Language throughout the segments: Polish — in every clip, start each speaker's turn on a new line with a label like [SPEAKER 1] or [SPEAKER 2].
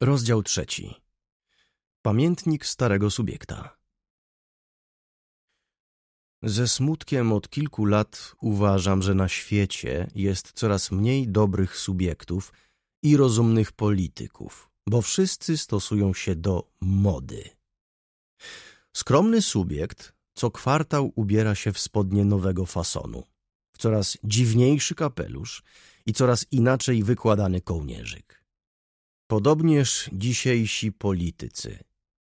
[SPEAKER 1] Rozdział trzeci. Pamiętnik starego subiekta. Ze smutkiem od kilku lat uważam, że na świecie jest coraz mniej dobrych subiektów i rozumnych polityków, bo wszyscy stosują się do mody. Skromny subiekt co kwartał ubiera się w spodnie nowego fasonu, w coraz dziwniejszy kapelusz i coraz inaczej wykładany kołnierzyk. Podobnież dzisiejsi politycy.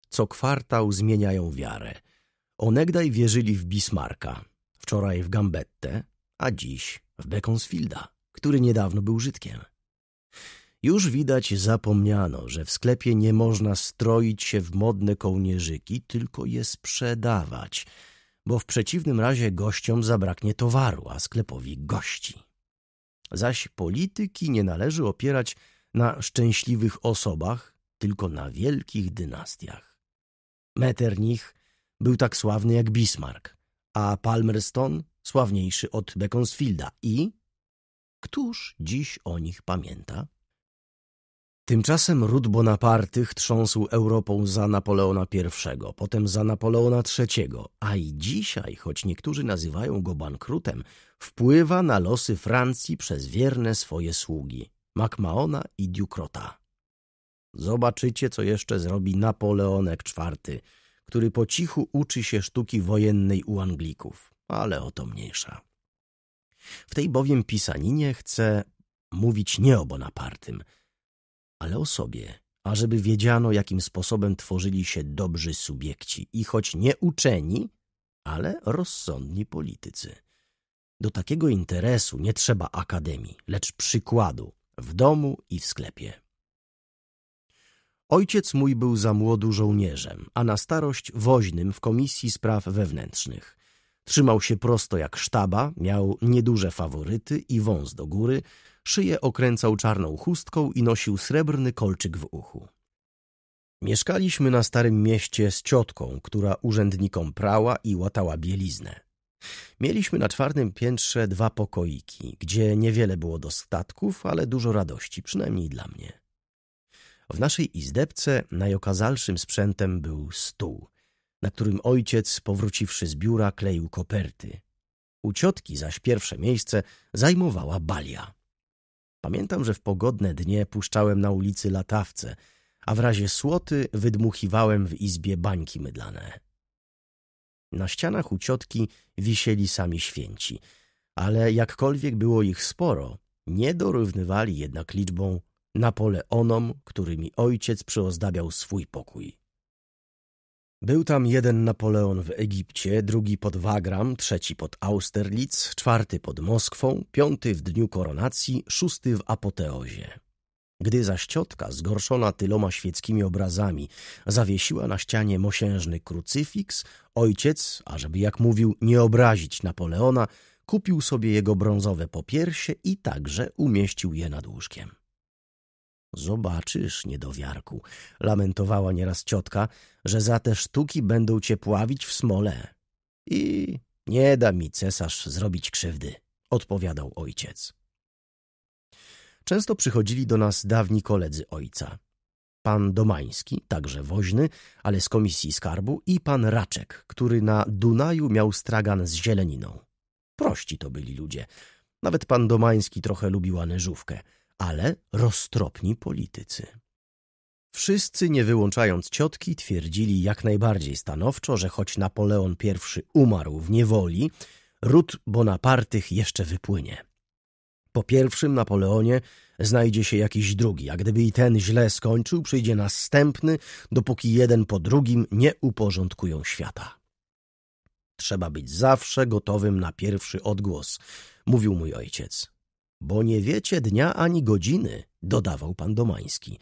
[SPEAKER 1] Co kwartał zmieniają wiarę. Onegdaj wierzyli w Bismarka, wczoraj w Gambette, a dziś w Beaconsfielda, który niedawno był Żydkiem. Już widać zapomniano, że w sklepie nie można stroić się w modne kołnierzyki, tylko je sprzedawać, bo w przeciwnym razie gościom zabraknie towaru, a sklepowi gości. Zaś polityki nie należy opierać na szczęśliwych osobach, tylko na wielkich dynastiach. Metternich był tak sławny jak Bismarck, a Palmerston sławniejszy od Beaconsfielda i... Któż dziś o nich pamięta? Tymczasem ród Bonapartych trząsł Europą za Napoleona I, potem za Napoleona III, a i dzisiaj, choć niektórzy nazywają go bankrutem, wpływa na losy Francji przez wierne swoje sługi. MacMahona i Dukrota. Zobaczycie, co jeszcze zrobi Napoleonek IV, który po cichu uczy się sztuki wojennej u Anglików, ale o to mniejsza. W tej bowiem pisaninie chce mówić nie o Bonapartym, ale o sobie, ażeby wiedziano, jakim sposobem tworzyli się dobrzy subiekci i choć nie uczeni, ale rozsądni politycy. Do takiego interesu nie trzeba akademii, lecz przykładu, w domu i w sklepie. Ojciec mój był za młodu żołnierzem, a na starość woźnym w Komisji Spraw Wewnętrznych. Trzymał się prosto jak sztaba, miał nieduże faworyty i wąs do góry, szyję okręcał czarną chustką i nosił srebrny kolczyk w uchu. Mieszkaliśmy na Starym Mieście z ciotką, która urzędnikom prała i łatała bieliznę. Mieliśmy na czwartym piętrze dwa pokoiki, gdzie niewiele było dostatków, ale dużo radości, przynajmniej dla mnie. W naszej izdebce najokazalszym sprzętem był stół, na którym ojciec, powróciwszy z biura, kleił koperty. U ciotki zaś pierwsze miejsce zajmowała balia. Pamiętam, że w pogodne dnie puszczałem na ulicy latawce, a w razie słoty wydmuchiwałem w izbie bańki mydlane. Na ścianach u ciotki wisieli sami święci, ale jakkolwiek było ich sporo, nie dorównywali jednak liczbą Napoleonom, którymi ojciec przyozdabiał swój pokój. Był tam jeden Napoleon w Egipcie, drugi pod Wagram, trzeci pod Austerlitz, czwarty pod Moskwą, piąty w dniu koronacji, szósty w apoteozie. Gdy zaś ciotka, zgorszona tyloma świeckimi obrazami, zawiesiła na ścianie mosiężny krucyfiks, ojciec, ażeby jak mówił, nie obrazić Napoleona, kupił sobie jego brązowe popiersie i także umieścił je nad łóżkiem. Zobaczysz, niedowiarku, lamentowała nieraz ciotka, że za te sztuki będą cię pławić w smole. I nie da mi cesarz zrobić krzywdy, odpowiadał ojciec często przychodzili do nas dawni koledzy ojca. Pan Domański, także woźny, ale z Komisji Skarbu i pan Raczek, który na Dunaju miał stragan z zieleniną. Prości to byli ludzie. Nawet pan Domański trochę lubił anyżówkę, ale roztropni politycy. Wszyscy, nie wyłączając ciotki, twierdzili jak najbardziej stanowczo, że choć Napoleon I umarł w niewoli, ród Bonapartych jeszcze wypłynie. Po pierwszym Napoleonie znajdzie się jakiś drugi, a gdyby i ten źle skończył, przyjdzie następny, dopóki jeden po drugim nie uporządkują świata. Trzeba być zawsze gotowym na pierwszy odgłos, mówił mój ojciec. Bo nie wiecie dnia ani godziny, dodawał pan Domański.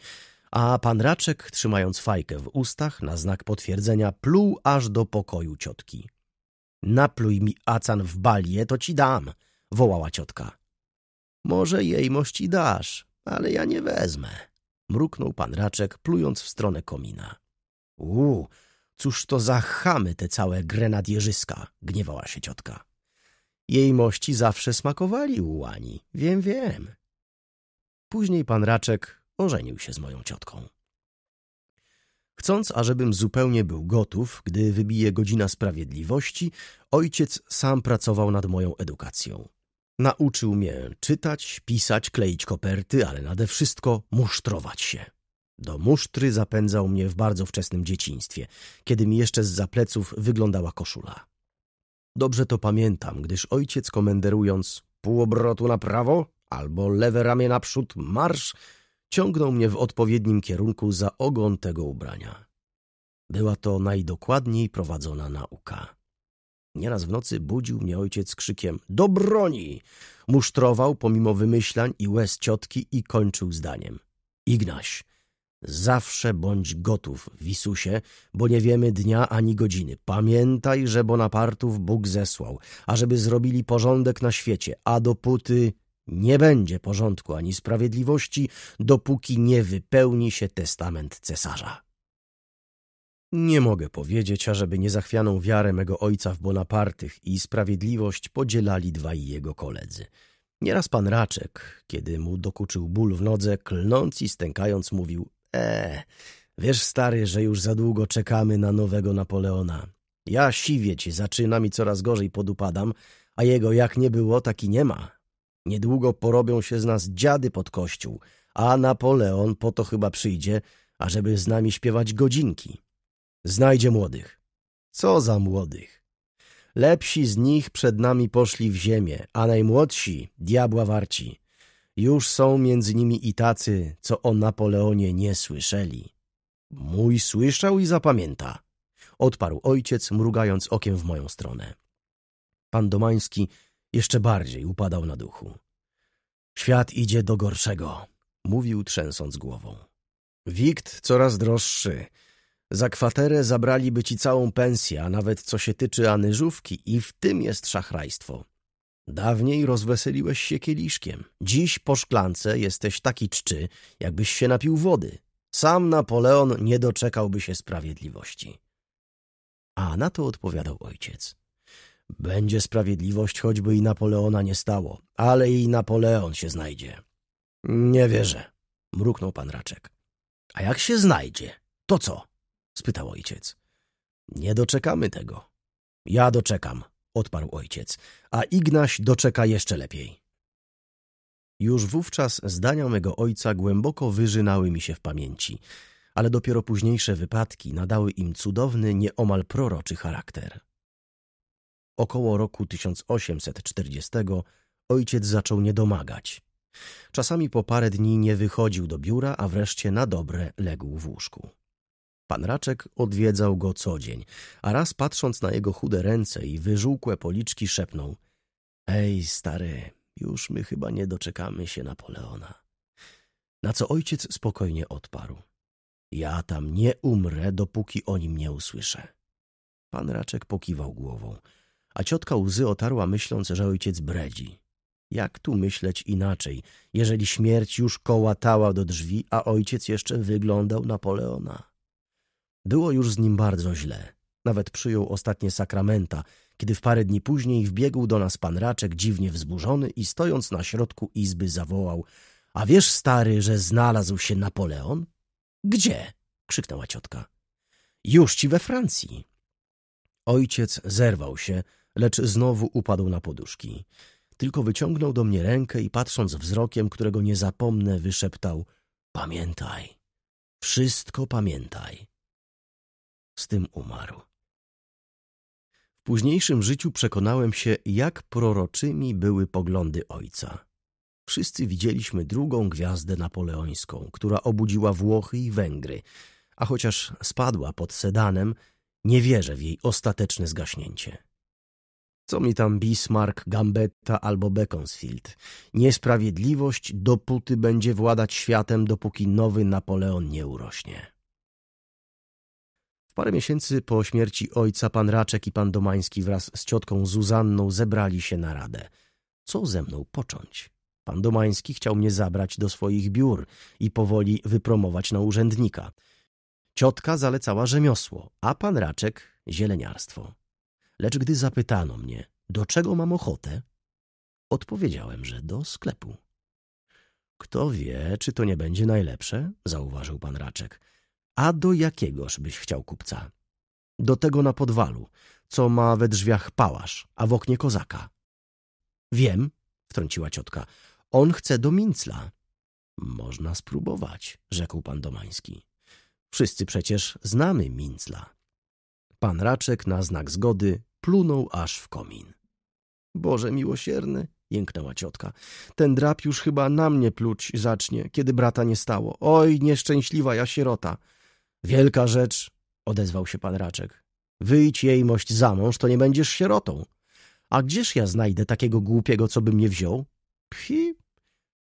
[SPEAKER 1] A pan Raczek, trzymając fajkę w ustach, na znak potwierdzenia, pluł aż do pokoju ciotki. Napluj mi acan w balię, to ci dam, wołała ciotka. Może jej mości dasz, ale ja nie wezmę. Mruknął pan Raczek, plując w stronę komina. U, cóż to za chamy te całe grenadierzyska, gniewała się ciotka. Jej mości zawsze smakowali ułani, wiem, wiem. Później pan Raczek ożenił się z moją ciotką. Chcąc, ażebym zupełnie był gotów, gdy wybije godzina sprawiedliwości, ojciec sam pracował nad moją edukacją. Nauczył mnie czytać, pisać, kleić koperty, ale nade wszystko musztrować się. Do musztry zapędzał mnie w bardzo wczesnym dzieciństwie, kiedy mi jeszcze z zapleców wyglądała koszula. Dobrze to pamiętam, gdyż ojciec komenderując pół obrotu na prawo albo lewe ramię naprzód marsz, ciągnął mnie w odpowiednim kierunku za ogon tego ubrania. Była to najdokładniej prowadzona nauka. Nieraz w nocy budził mnie ojciec krzykiem – do broni! Musztrował pomimo wymyślań i łez ciotki i kończył zdaniem – Ignaś, zawsze bądź gotów, Wisusie, bo nie wiemy dnia ani godziny. Pamiętaj, że Bonapartów Bóg zesłał, ażeby zrobili porządek na świecie, a dopóty nie będzie porządku ani sprawiedliwości, dopóki nie wypełni się testament cesarza. Nie mogę powiedzieć, ażeby niezachwianą wiarę mego ojca w Bonapartych i sprawiedliwość podzielali dwaj jego koledzy. Nieraz pan Raczek, kiedy mu dokuczył ból w nodze, klnąc i stękając mówił – "E, wiesz stary, że już za długo czekamy na nowego Napoleona. Ja siwieć zaczynam i coraz gorzej podupadam, a jego jak nie było, taki nie ma. Niedługo porobią się z nas dziady pod kościół, a Napoleon po to chyba przyjdzie, ażeby z nami śpiewać godzinki. Znajdzie młodych. Co za młodych? Lepsi z nich przed nami poszli w ziemię, a najmłodsi diabła warci. Już są między nimi i tacy, co o Napoleonie nie słyszeli. Mój słyszał i zapamięta. Odparł ojciec, mrugając okiem w moją stronę. Pan Domański jeszcze bardziej upadał na duchu. Świat idzie do gorszego, mówił trzęsąc głową. Wikt coraz droższy, za kwaterę zabraliby ci całą pensję, a nawet co się tyczy anyżówki i w tym jest szachrajstwo. Dawniej rozweseliłeś się kieliszkiem. Dziś po szklance jesteś taki czczy, jakbyś się napił wody. Sam Napoleon nie doczekałby się sprawiedliwości. A na to odpowiadał ojciec. Będzie sprawiedliwość, choćby i Napoleona nie stało, ale i Napoleon się znajdzie. Nie wierzę, mruknął pan Raczek. A jak się znajdzie, to co? spytał ojciec. Nie doczekamy tego. Ja doczekam, odparł ojciec, a Ignaś doczeka jeszcze lepiej. Już wówczas zdania mego ojca głęboko wyżynały mi się w pamięci, ale dopiero późniejsze wypadki nadały im cudowny, nieomal proroczy charakter. Około roku 1840 ojciec zaczął niedomagać. Czasami po parę dni nie wychodził do biura, a wreszcie na dobre legł w łóżku. Pan Raczek odwiedzał go co dzień, a raz patrząc na jego chude ręce i wyżółkłe policzki szepnął — Ej, stary, już my chyba nie doczekamy się Napoleona. Na co ojciec spokojnie odparł — Ja tam nie umrę, dopóki o nim nie usłyszę. Pan Raczek pokiwał głową, a ciotka łzy otarła myśląc, że ojciec bredzi. Jak tu myśleć inaczej, jeżeli śmierć już kołatała do drzwi, a ojciec jeszcze wyglądał Napoleona? Było już z nim bardzo źle. Nawet przyjął ostatnie sakramenta, kiedy w parę dni później wbiegł do nas pan Raczek dziwnie wzburzony i stojąc na środku izby zawołał — A wiesz, stary, że znalazł się Napoleon? — Gdzie? — krzyknęła ciotka. — Już ci we Francji. Ojciec zerwał się, lecz znowu upadł na poduszki. Tylko wyciągnął do mnie rękę i patrząc wzrokiem, którego nie zapomnę, wyszeptał — Pamiętaj. Wszystko pamiętaj z tym umarł. W późniejszym życiu przekonałem się, jak proroczymi były poglądy ojca. Wszyscy widzieliśmy drugą gwiazdę napoleońską, która obudziła Włochy i Węgry, a chociaż spadła pod sedanem, nie wierzę w jej ostateczne zgaśnięcie. Co mi tam Bismarck, Gambetta albo Beaconsfield? Niesprawiedliwość dopóty będzie władać światem, dopóki nowy Napoleon nie urośnie. Parę miesięcy po śmierci ojca pan Raczek i pan Domański wraz z ciotką Zuzanną zebrali się na radę. Co ze mną począć? Pan Domański chciał mnie zabrać do swoich biur i powoli wypromować na urzędnika. Ciotka zalecała rzemiosło, a pan Raczek zieleniarstwo. Lecz gdy zapytano mnie, do czego mam ochotę, odpowiedziałem, że do sklepu. Kto wie, czy to nie będzie najlepsze, zauważył pan Raczek. A do jakiegoż byś chciał kupca? Do tego na podwalu, co ma we drzwiach pałasz, a w oknie kozaka. Wiem, wtrąciła ciotka, on chce do mincla. Można spróbować, rzekł pan Domański. Wszyscy przecież znamy mincla. Pan Raczek na znak zgody plunął aż w komin. Boże miłosierny, jęknęła ciotka. Ten drap już chyba na mnie pluć zacznie, kiedy brata nie stało. Oj, nieszczęśliwa ja sierota. Wielka rzecz, odezwał się pan Raczek. Wyjdź jej mość za mąż, to nie będziesz sierotą. A gdzież ja znajdę takiego głupiego, co by mnie wziął? Phi,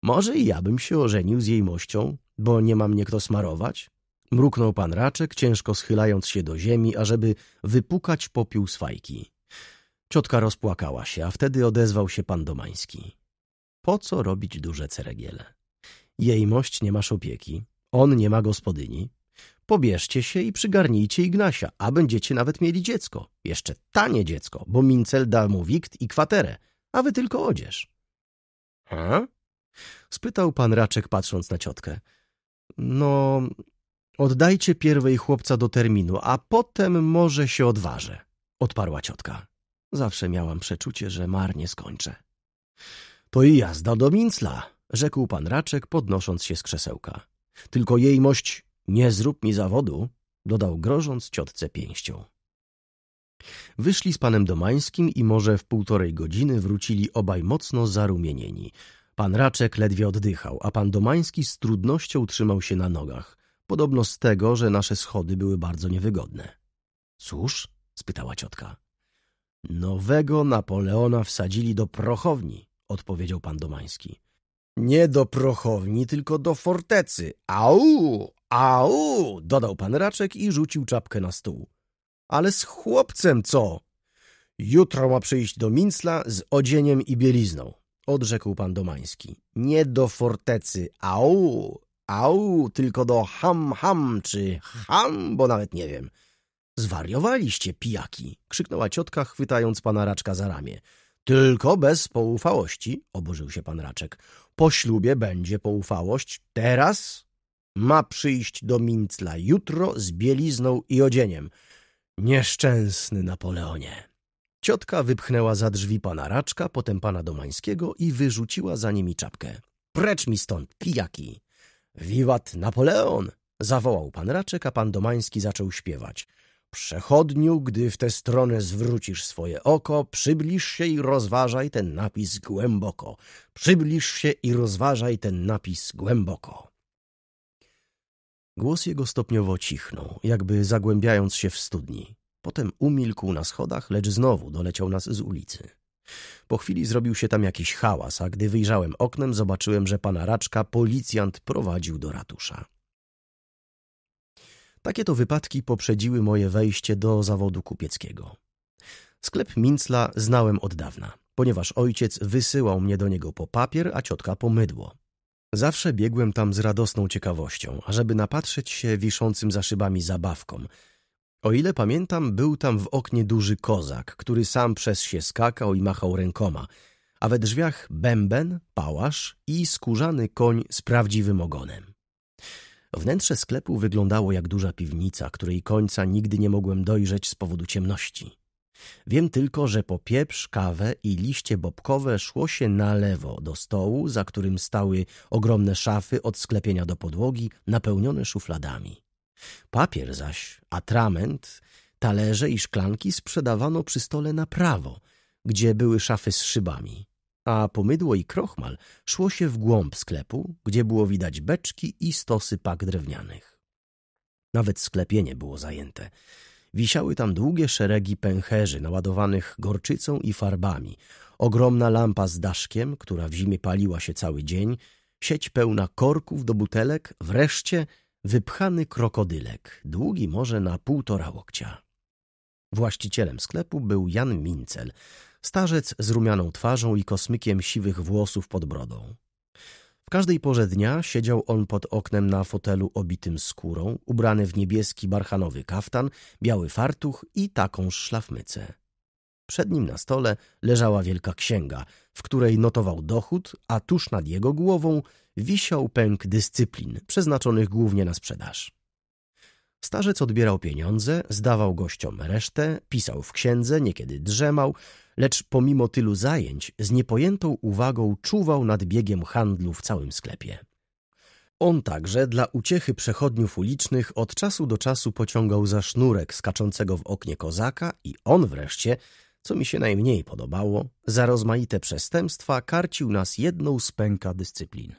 [SPEAKER 1] może i ja bym się ożenił z jej mością, bo nie ma mnie kto smarować? Mruknął pan Raczek, ciężko schylając się do ziemi, ażeby wypukać popiół z fajki. Ciotka rozpłakała się, a wtedy odezwał się pan Domański. Po co robić duże ceregiele? Jej mość nie masz opieki, on nie ma gospodyni, Pobierzcie się i przygarnijcie Ignasia, a będziecie nawet mieli dziecko. Jeszcze tanie dziecko, bo Mincel da mu wikt i kwaterę, a wy tylko odzież. A? Spytał pan Raczek, patrząc na ciotkę. No, oddajcie pierwej chłopca do terminu, a potem może się odważę, odparła ciotka. Zawsze miałam przeczucie, że marnie skończę. To i jazda do Mincla, rzekł pan Raczek, podnosząc się z krzesełka. Tylko jej mość nie zrób mi zawodu, dodał grożąc ciotce pięścią. Wyszli z panem Domańskim i może w półtorej godziny wrócili obaj mocno zarumienieni. Pan Raczek ledwie oddychał, a pan Domański z trudnością trzymał się na nogach, podobno z tego, że nasze schody były bardzo niewygodne. — Cóż? — spytała ciotka. — Nowego Napoleona wsadzili do prochowni — odpowiedział pan Domański. Nie do prochowni, tylko do fortecy. Au! Au! Dodał pan Raczek i rzucił czapkę na stół. Ale z chłopcem co? Jutro ma przyjść do Mincla z odzieniem i bielizną. Odrzekł pan Domański. Nie do fortecy. Au! Au! Tylko do ham ham czy ham, bo nawet nie wiem. Zwariowaliście, pijaki! Krzyknęła ciotka, chwytając pana Raczka za ramię. Tylko bez poufałości, oburzył się pan Raczek. Po ślubie będzie poufałość. Teraz ma przyjść do Mincla jutro z bielizną i odzieniem. Nieszczęsny Napoleonie. Ciotka wypchnęła za drzwi pana Raczka, potem pana Domańskiego i wyrzuciła za nimi czapkę. Precz mi stąd, pijaki! Wiwat Napoleon! Zawołał pan Raczek, a pan Domański zaczął śpiewać – Przechodniu, gdy w tę stronę zwrócisz swoje oko, przybliż się i rozważaj ten napis głęboko. Przybliż się i rozważaj ten napis głęboko. Głos jego stopniowo cichnął, jakby zagłębiając się w studni. Potem umilkł na schodach, lecz znowu doleciał nas z ulicy. Po chwili zrobił się tam jakiś hałas, a gdy wyjrzałem oknem, zobaczyłem, że pana Raczka policjant prowadził do ratusza. Takie to wypadki poprzedziły moje wejście do zawodu kupieckiego. Sklep Mincla znałem od dawna, ponieważ ojciec wysyłał mnie do niego po papier, a ciotka po mydło. Zawsze biegłem tam z radosną ciekawością, ażeby napatrzeć się wiszącym za szybami zabawkom. O ile pamiętam, był tam w oknie duży kozak, który sam przez się skakał i machał rękoma, a we drzwiach bęben, pałasz i skórzany koń z prawdziwym ogonem. Wnętrze sklepu wyglądało jak duża piwnica, której końca nigdy nie mogłem dojrzeć z powodu ciemności. Wiem tylko, że po pieprz, kawę i liście bobkowe szło się na lewo do stołu, za którym stały ogromne szafy od sklepienia do podłogi, napełnione szufladami. Papier zaś, atrament, talerze i szklanki sprzedawano przy stole na prawo, gdzie były szafy z szybami a pomydło i krochmal szło się w głąb sklepu, gdzie było widać beczki i stosy pak drewnianych. Nawet sklepienie było zajęte. Wisiały tam długie szeregi pęcherzy naładowanych gorczycą i farbami, ogromna lampa z daszkiem, która w zimie paliła się cały dzień, sieć pełna korków do butelek, wreszcie wypchany krokodylek, długi może na półtora łokcia. Właścicielem sklepu był Jan Mincel, Starzec z rumianą twarzą i kosmykiem siwych włosów pod brodą. W każdej porze dnia siedział on pod oknem na fotelu obitym skórą, ubrany w niebieski barchanowy kaftan, biały fartuch i taką szlafmycę. Przed nim na stole leżała wielka księga, w której notował dochód, a tuż nad jego głową wisiał pęk dyscyplin, przeznaczonych głównie na sprzedaż. Starzec odbierał pieniądze, zdawał gościom resztę, pisał w księdze, niekiedy drzemał, lecz pomimo tylu zajęć z niepojętą uwagą czuwał nad biegiem handlu w całym sklepie. On także dla uciechy przechodniów ulicznych od czasu do czasu pociągał za sznurek skaczącego w oknie kozaka i on wreszcie, co mi się najmniej podobało, za rozmaite przestępstwa karcił nas jedną z pęka dyscyplin.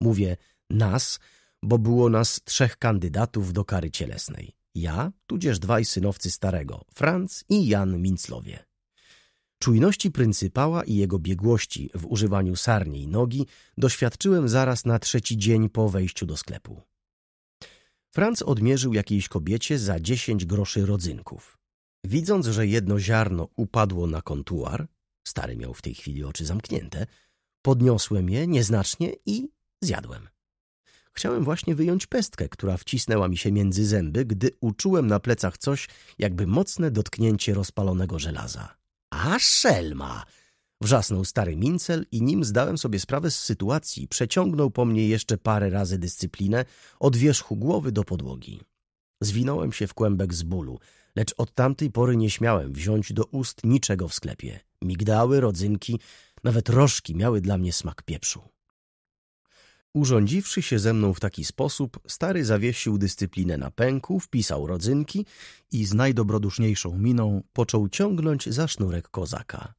[SPEAKER 1] Mówię nas, bo było nas trzech kandydatów do kary cielesnej. Ja, tudzież dwaj synowcy starego, Franz i Jan Minclowie. Czujności pryncypała i jego biegłości w używaniu sarni i nogi doświadczyłem zaraz na trzeci dzień po wejściu do sklepu. Franz odmierzył jakiejś kobiecie za dziesięć groszy rodzynków. Widząc, że jedno ziarno upadło na kontuar, stary miał w tej chwili oczy zamknięte, podniosłem je nieznacznie i zjadłem. Chciałem właśnie wyjąć pestkę, która wcisnęła mi się między zęby, gdy uczułem na plecach coś, jakby mocne dotknięcie rozpalonego żelaza. A szelma! Wrzasnął stary mincel i nim zdałem sobie sprawę z sytuacji, przeciągnął po mnie jeszcze parę razy dyscyplinę od wierzchu głowy do podłogi. Zwinąłem się w kłębek z bólu, lecz od tamtej pory nie śmiałem wziąć do ust niczego w sklepie. Migdały, rodzynki, nawet rożki miały dla mnie smak pieprzu. Urządziwszy się ze mną w taki sposób, stary zawiesił dyscyplinę na pęku, wpisał rodzynki i z najdobroduszniejszą miną począł ciągnąć za sznurek kozaka.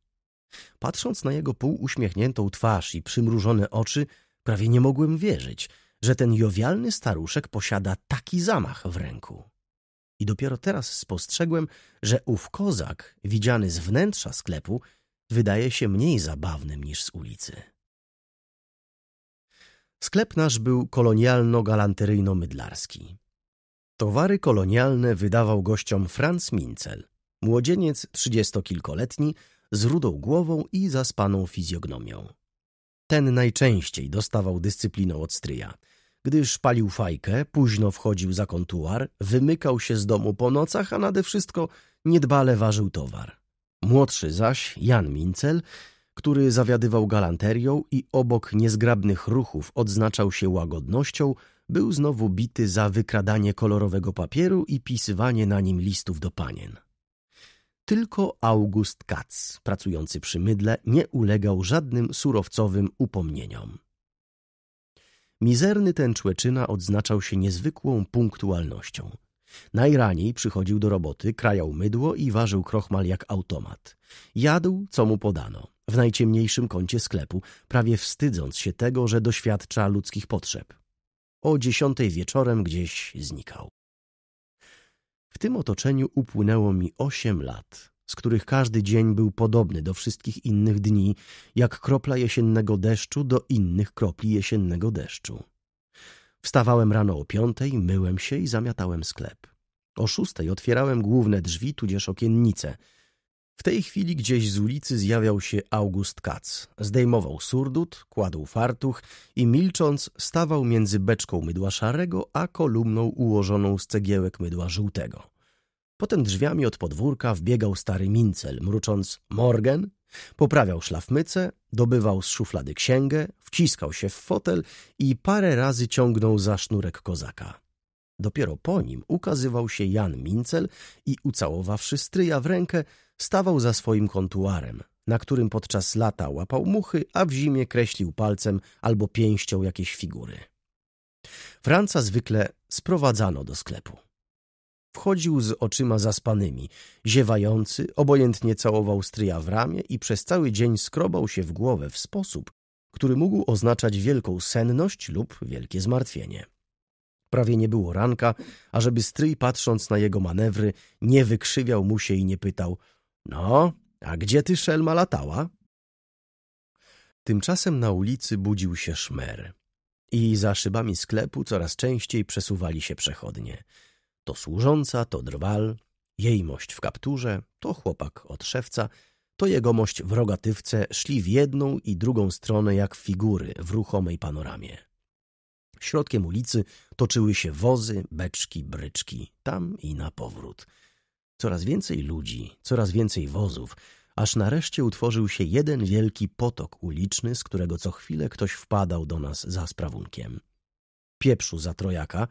[SPEAKER 1] Patrząc na jego półuśmiechniętą twarz i przymrużone oczy, prawie nie mogłem wierzyć, że ten jowialny staruszek posiada taki zamach w ręku. I dopiero teraz spostrzegłem, że ów kozak, widziany z wnętrza sklepu, wydaje się mniej zabawnym niż z ulicy. Sklep nasz był kolonialno-galanteryjno-mydlarski. Towary kolonialne wydawał gościom Franz Mincel, młodzieniec trzydziestokilkoletni z rudą głową i zaspaną fizjognomią. Ten najczęściej dostawał dyscyplinę od stryja. Gdyż palił fajkę, późno wchodził za kontuar, wymykał się z domu po nocach, a nade wszystko niedbale ważył towar. Młodszy zaś, Jan Mincel, który zawiadywał galanterią i obok niezgrabnych ruchów odznaczał się łagodnością, był znowu bity za wykradanie kolorowego papieru i pisywanie na nim listów do panien. Tylko August Katz, pracujący przy mydle, nie ulegał żadnym surowcowym upomnieniom. Mizerny ten człeczyna odznaczał się niezwykłą punktualnością – Najraniej przychodził do roboty, krajał mydło i ważył krochmal jak automat. Jadł, co mu podano, w najciemniejszym kącie sklepu, prawie wstydząc się tego, że doświadcza ludzkich potrzeb. O dziesiątej wieczorem gdzieś znikał. W tym otoczeniu upłynęło mi osiem lat, z których każdy dzień był podobny do wszystkich innych dni, jak kropla jesiennego deszczu do innych kropli jesiennego deszczu. Wstawałem rano o piątej, myłem się i zamiatałem sklep. O szóstej otwierałem główne drzwi, tudzież okiennice. W tej chwili gdzieś z ulicy zjawiał się August Katz. Zdejmował surdut, kładł fartuch i milcząc stawał między beczką mydła szarego, a kolumną ułożoną z cegiełek mydła żółtego. Potem drzwiami od podwórka wbiegał stary Mincel, mrucząc – Morgen? Poprawiał szlafmycę, dobywał z szuflady księgę, wciskał się w fotel i parę razy ciągnął za sznurek kozaka. Dopiero po nim ukazywał się Jan Mincel i ucałowawszy stryja w rękę, stawał za swoim kontuarem, na którym podczas lata łapał muchy, a w zimie kreślił palcem albo pięścią jakieś figury. Franca zwykle sprowadzano do sklepu. Wchodził z oczyma zaspanymi, ziewający, obojętnie całował stryja w ramię i przez cały dzień skrobał się w głowę w sposób, który mógł oznaczać wielką senność lub wielkie zmartwienie. Prawie nie było ranka, ażeby stryj patrząc na jego manewry nie wykrzywiał mu się i nie pytał — No, a gdzie ty szelma latała? Tymczasem na ulicy budził się szmer i za szybami sklepu coraz częściej przesuwali się przechodnie to służąca, to drwal, jejmość w kapturze, to chłopak od szewca, to jegomość w rogatywce szli w jedną i drugą stronę jak figury w ruchomej panoramie. Środkiem ulicy toczyły się wozy, beczki, bryczki, tam i na powrót. Coraz więcej ludzi, coraz więcej wozów, aż nareszcie utworzył się jeden wielki potok uliczny, z którego co chwilę ktoś wpadał do nas za sprawunkiem. Pieprzu za trojaka,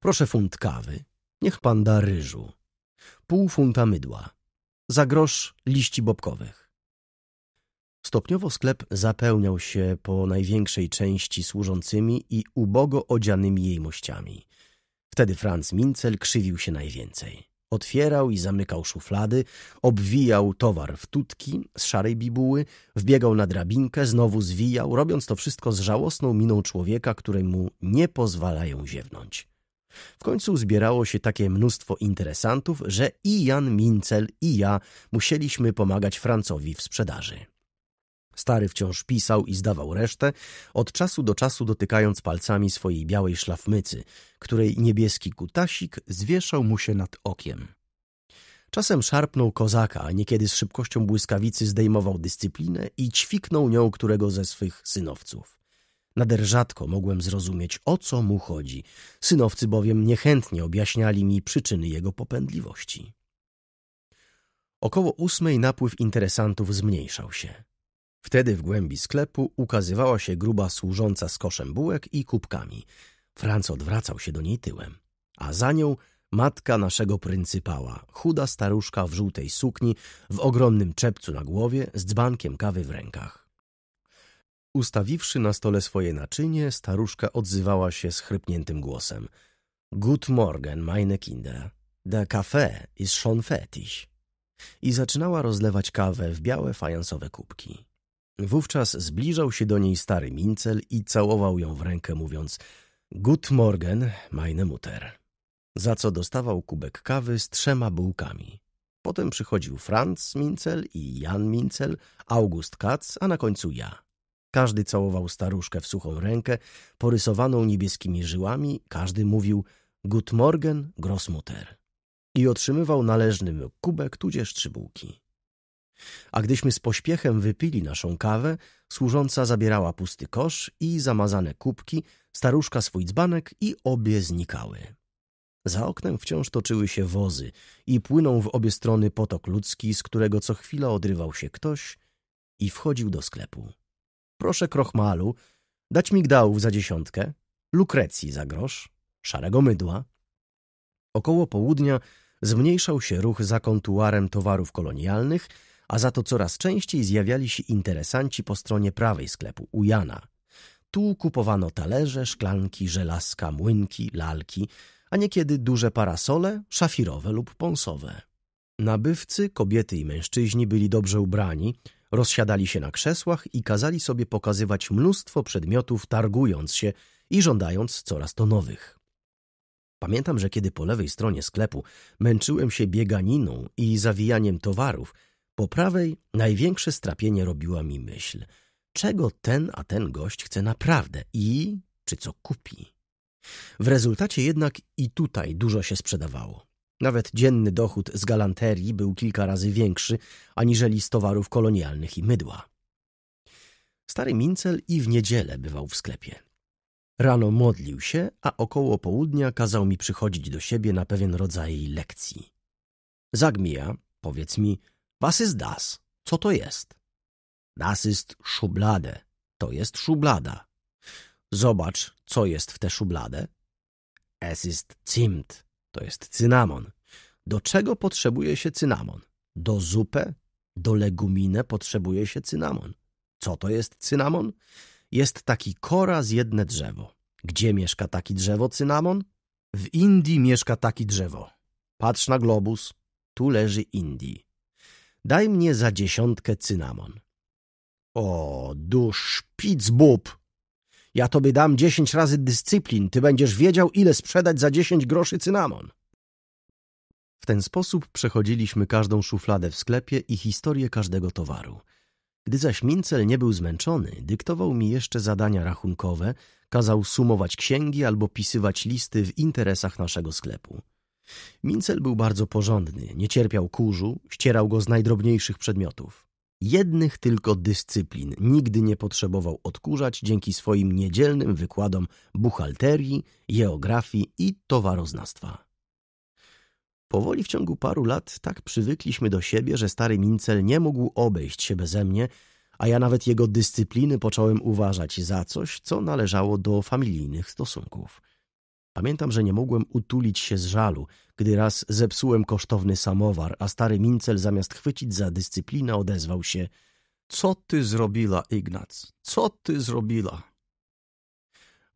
[SPEAKER 1] proszę funt kawy, Niech pan da ryżu. Pół funta mydła. Za grosz liści bobkowych. Stopniowo sklep zapełniał się po największej części służącymi i ubogo odzianymi jejmościami. Wtedy Franz Mincel krzywił się najwięcej. Otwierał i zamykał szuflady, obwijał towar w tutki z szarej bibuły, wbiegał na drabinkę, znowu zwijał, robiąc to wszystko z żałosną miną człowieka, któremu nie pozwalają ziewnąć. W końcu zbierało się takie mnóstwo interesantów, że i Jan Mincel, i ja musieliśmy pomagać Francowi w sprzedaży. Stary wciąż pisał i zdawał resztę, od czasu do czasu dotykając palcami swojej białej szlafmycy, której niebieski kutasik zwieszał mu się nad okiem. Czasem szarpnął kozaka, a niekiedy z szybkością błyskawicy zdejmował dyscyplinę i ćwiknął nią którego ze swych synowców. Nader rzadko mogłem zrozumieć, o co mu chodzi. Synowcy bowiem niechętnie objaśniali mi przyczyny jego popędliwości. Około ósmej napływ interesantów zmniejszał się. Wtedy w głębi sklepu ukazywała się gruba służąca z koszem bułek i kubkami. Franc odwracał się do niej tyłem, a za nią matka naszego pryncypała, chuda staruszka w żółtej sukni, w ogromnym czepcu na głowie, z dzbankiem kawy w rękach. Ustawiwszy na stole swoje naczynie, staruszka odzywała się schrypniętym głosem. „Gut morgen, meine Kinder. Der Kaffee ist schon fertig. I zaczynała rozlewać kawę w białe fajansowe kubki. Wówczas zbliżał się do niej stary Mincel i całował ją w rękę, mówiąc „Gut morgen, meine Mutter. Za co dostawał kubek kawy z trzema bułkami. Potem przychodził Franz Mincel i Jan Mincel, August Katz, a na końcu ja. Każdy całował staruszkę w suchą rękę, porysowaną niebieskimi żyłami, każdy mówił Gut Morgen, Grossmutter i otrzymywał należny kubek tudzież trzy bułki. A gdyśmy z pośpiechem wypili naszą kawę, służąca zabierała pusty kosz i zamazane kubki, staruszka swój dzbanek i obie znikały. Za oknem wciąż toczyły się wozy i płynął w obie strony potok ludzki, z którego co chwila odrywał się ktoś i wchodził do sklepu proszę krochmalu, dać migdałów za dziesiątkę, lukrecji za grosz, szarego mydła. Około południa zmniejszał się ruch za kontuarem towarów kolonialnych, a za to coraz częściej zjawiali się interesanci po stronie prawej sklepu, u Jana. Tu kupowano talerze, szklanki, żelazka, młynki, lalki, a niekiedy duże parasole, szafirowe lub ponsowe. "Nabywcy, kobiety i mężczyźni byli dobrze ubrani, rozsiadali się na krzesłach i kazali sobie pokazywać mnóstwo przedmiotów, targując się i żądając coraz to nowych. Pamiętam, że kiedy po lewej stronie sklepu męczyłem się bieganiną i zawijaniem towarów, po prawej największe strapienie robiła mi myśl, czego ten a ten gość chce naprawdę i czy co kupi. W rezultacie jednak i tutaj dużo się sprzedawało. Nawet dzienny dochód z galanterii był kilka razy większy aniżeli z towarów kolonialnych i mydła. Stary Mincel i w niedzielę bywał w sklepie. Rano modlił się, a około południa kazał mi przychodzić do siebie na pewien rodzaj lekcji. Zagmija, powiedz mi, was ist das? Co to jest? Das ist Schublade. To jest szublada. Zobacz, co jest w tę szubladę. Es ist Zimt to jest cynamon. Do czego potrzebuje się cynamon? Do zupę, do leguminę potrzebuje się cynamon. Co to jest cynamon? Jest taki kora z jedne drzewo. Gdzie mieszka taki drzewo cynamon? W Indii mieszka taki drzewo. Patrz na globus. Tu leży Indii. Daj mnie za dziesiątkę cynamon. O, dusz, pic bób! Ja tobie dam dziesięć razy dyscyplin, ty będziesz wiedział, ile sprzedać za dziesięć groszy cynamon. W ten sposób przechodziliśmy każdą szufladę w sklepie i historię każdego towaru. Gdy zaś Mincel nie był zmęczony, dyktował mi jeszcze zadania rachunkowe, kazał sumować księgi albo pisywać listy w interesach naszego sklepu. Mincel był bardzo porządny, nie cierpiał kurzu, ścierał go z najdrobniejszych przedmiotów. Jednych tylko dyscyplin nigdy nie potrzebował odkurzać dzięki swoim niedzielnym wykładom buchalterii, geografii i towaroznawstwa. Powoli w ciągu paru lat tak przywykliśmy do siebie, że stary Mincel nie mógł obejść się beze mnie, a ja nawet jego dyscypliny począłem uważać za coś, co należało do familijnych stosunków – Pamiętam, że nie mogłem utulić się z żalu, gdy raz zepsułem kosztowny samowar, a stary Mincel zamiast chwycić za dyscyplinę odezwał się Co ty zrobiła, Ignac? Co ty zrobiła?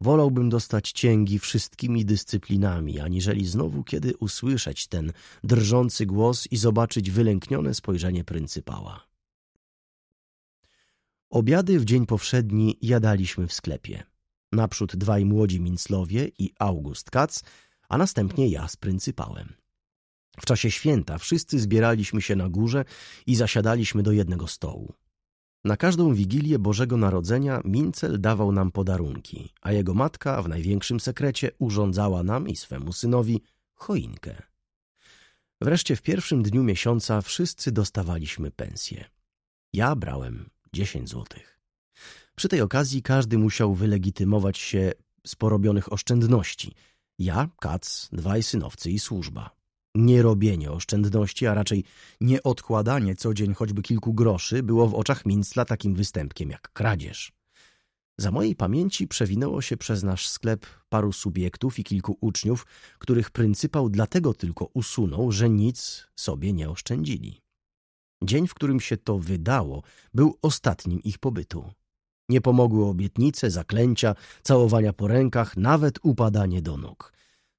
[SPEAKER 1] Wolałbym dostać cięgi wszystkimi dyscyplinami, aniżeli znowu kiedy usłyszeć ten drżący głos i zobaczyć wylęknione spojrzenie pryncypała. Obiady w dzień powszedni jadaliśmy w sklepie. Naprzód dwaj młodzi minclowie i August Katz, a następnie ja z pryncypałem. W czasie święta wszyscy zbieraliśmy się na górze i zasiadaliśmy do jednego stołu. Na każdą wigilię Bożego Narodzenia Mincel dawał nam podarunki, a jego matka w największym sekrecie urządzała nam i swemu synowi choinkę. Wreszcie w pierwszym dniu miesiąca wszyscy dostawaliśmy pensję. Ja brałem dziesięć złotych. Przy tej okazji każdy musiał wylegitymować się z porobionych oszczędności. Ja, Kac, dwaj synowcy i służba. Nie robienie oszczędności, a raczej nie odkładanie co dzień choćby kilku groszy było w oczach Mincla takim występkiem jak kradzież. Za mojej pamięci przewinęło się przez nasz sklep paru subiektów i kilku uczniów, których pryncypał dlatego tylko usunął, że nic sobie nie oszczędzili. Dzień, w którym się to wydało, był ostatnim ich pobytu. Nie pomogły obietnice, zaklęcia, całowania po rękach, nawet upadanie do nóg.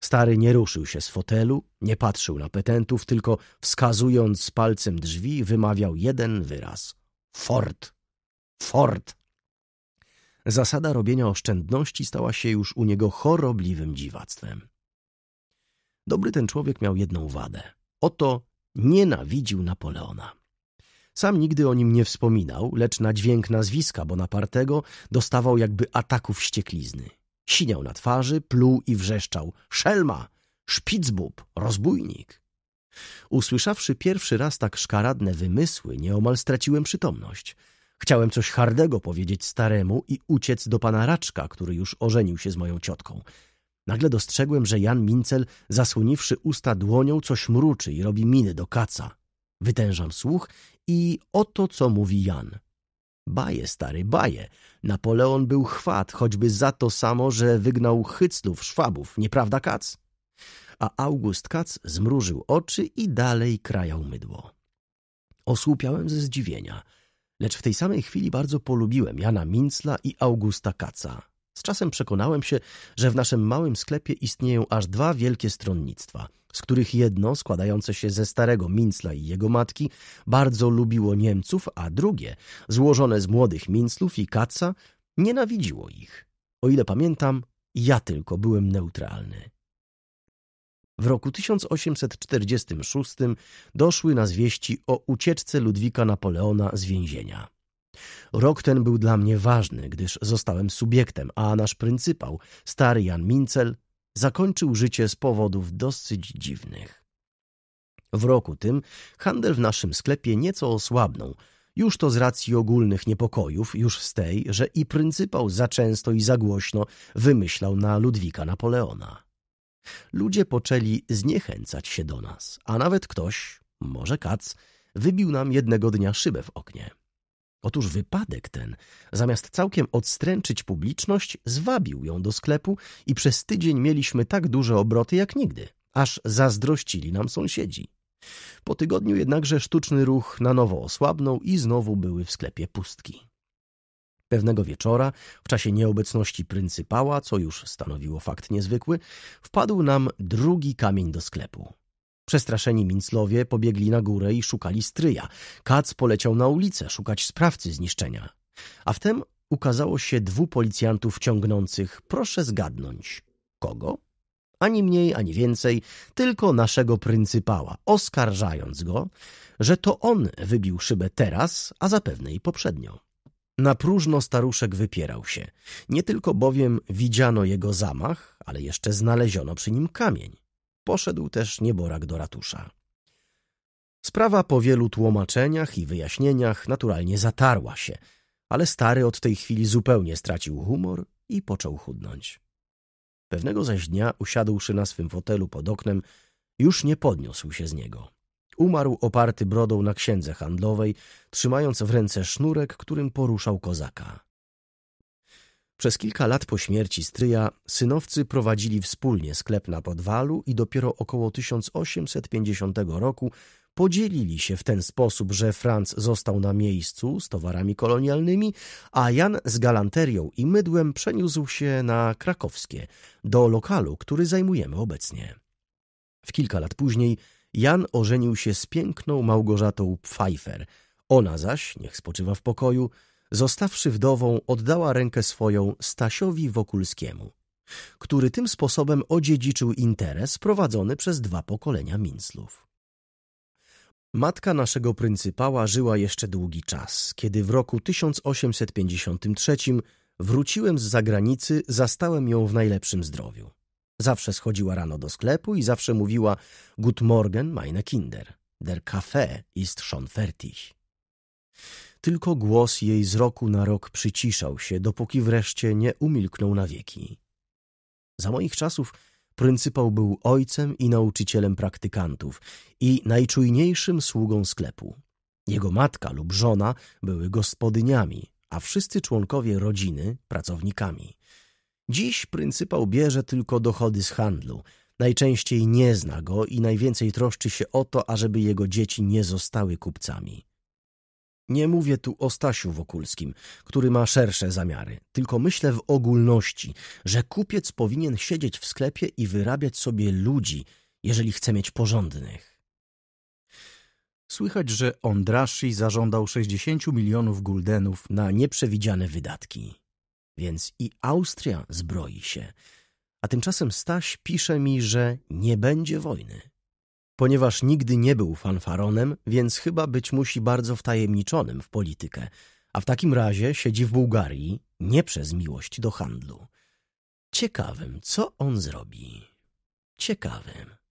[SPEAKER 1] Stary nie ruszył się z fotelu, nie patrzył na petentów, tylko wskazując palcem drzwi wymawiał jeden wyraz. Ford! Ford! Zasada robienia oszczędności stała się już u niego chorobliwym dziwactwem. Dobry ten człowiek miał jedną wadę. Oto nienawidził Napoleona. Sam nigdy o nim nie wspominał, lecz na dźwięk nazwiska Bonapartego dostawał jakby ataków wścieklizny. Siniał na twarzy, pluł i wrzeszczał – szelma, szpicbub, rozbójnik. Usłyszawszy pierwszy raz tak szkaradne wymysły, nieomal straciłem przytomność – Chciałem coś hardego powiedzieć staremu i uciec do pana Raczka, który już ożenił się z moją ciotką. Nagle dostrzegłem, że Jan Mincel, zasłoniwszy usta dłonią, coś mruczy i robi miny do kaca. Wytężam słuch i oto co mówi Jan. Baje, stary, baje. Napoleon był chwat, choćby za to samo, że wygnał hyclów, szwabów, nieprawda Kac? A August Kac zmrużył oczy i dalej krajał mydło. Osłupiałem ze zdziwienia, lecz w tej samej chwili bardzo polubiłem Jana Mincla i Augusta Kaca. Z czasem przekonałem się, że w naszym małym sklepie istnieją aż dwa wielkie stronnictwa, z których jedno, składające się ze starego Mincla i jego matki, bardzo lubiło Niemców, a drugie, złożone z młodych Minclów i Katza, nienawidziło ich. O ile pamiętam, ja tylko byłem neutralny. W roku 1846 doszły nas wieści o ucieczce Ludwika Napoleona z więzienia. Rok ten był dla mnie ważny, gdyż zostałem subiektem, a nasz pryncypał, stary Jan Mincel, zakończył życie z powodów dosyć dziwnych. W roku tym handel w naszym sklepie nieco osłabnął, już to z racji ogólnych niepokojów, już z tej, że i pryncypał za często i za głośno wymyślał na Ludwika Napoleona. Ludzie poczęli zniechęcać się do nas, a nawet ktoś, może kac, wybił nam jednego dnia szybę w oknie. Otóż wypadek ten, zamiast całkiem odstręczyć publiczność, zwabił ją do sklepu i przez tydzień mieliśmy tak duże obroty jak nigdy, aż zazdrościli nam sąsiedzi. Po tygodniu jednakże sztuczny ruch na nowo osłabnął i znowu były w sklepie pustki. Pewnego wieczora, w czasie nieobecności pryncypała, co już stanowiło fakt niezwykły, wpadł nam drugi kamień do sklepu. Przestraszeni minclowie pobiegli na górę i szukali stryja. Kac poleciał na ulicę szukać sprawcy zniszczenia. A wtem ukazało się dwu policjantów ciągnących, proszę zgadnąć, kogo? Ani mniej, ani więcej, tylko naszego pryncypała, oskarżając go, że to on wybił szybę teraz, a zapewne i poprzednio. Na próżno staruszek wypierał się. Nie tylko bowiem widziano jego zamach, ale jeszcze znaleziono przy nim kamień poszedł też nieborak do ratusza. Sprawa po wielu tłumaczeniach i wyjaśnieniach naturalnie zatarła się, ale stary od tej chwili zupełnie stracił humor i począł chudnąć. Pewnego zaś dnia, usiadłszy na swym fotelu pod oknem, już nie podniósł się z niego. Umarł oparty brodą na księdze handlowej, trzymając w ręce sznurek, którym poruszał kozaka. Przez kilka lat po śmierci stryja synowcy prowadzili wspólnie sklep na podwalu i dopiero około 1850 roku podzielili się w ten sposób, że Franz został na miejscu z towarami kolonialnymi, a Jan z galanterią i mydłem przeniósł się na krakowskie, do lokalu, który zajmujemy obecnie. W kilka lat później Jan ożenił się z piękną Małgorzatą Pfeiffer. Ona zaś, niech spoczywa w pokoju, zostawszy wdową, oddała rękę swoją Stasiowi Wokulskiemu, który tym sposobem odziedziczył interes prowadzony przez dwa pokolenia Minclów. Matka naszego pryncypała żyła jeszcze długi czas, kiedy w roku 1853 wróciłem z zagranicy, zastałem ją w najlepszym zdrowiu. Zawsze schodziła rano do sklepu i zawsze mówiła "Gut Morgen, meine Kinder, der Kaffee ist schon fertig tylko głos jej z roku na rok przyciszał się, dopóki wreszcie nie umilknął na wieki. Za moich czasów pryncypał był ojcem i nauczycielem praktykantów i najczujniejszym sługą sklepu. Jego matka lub żona były gospodyniami, a wszyscy członkowie rodziny pracownikami. Dziś pryncypał bierze tylko dochody z handlu. Najczęściej nie zna go i najwięcej troszczy się o to, ażeby jego dzieci nie zostały kupcami. Nie mówię tu o Stasiu Wokulskim, który ma szersze zamiary, tylko myślę w ogólności, że kupiec powinien siedzieć w sklepie i wyrabiać sobie ludzi, jeżeli chce mieć porządnych. Słychać, że Ondraszi zażądał 60 milionów guldenów na nieprzewidziane wydatki. Więc i Austria zbroi się. A tymczasem Staś pisze mi, że nie będzie wojny. Ponieważ nigdy nie był fanfaronem, więc chyba być musi bardzo wtajemniczonym w politykę, a w takim razie siedzi w Bułgarii nie przez miłość do handlu. Ciekawym, co on zrobi. Ciekawym.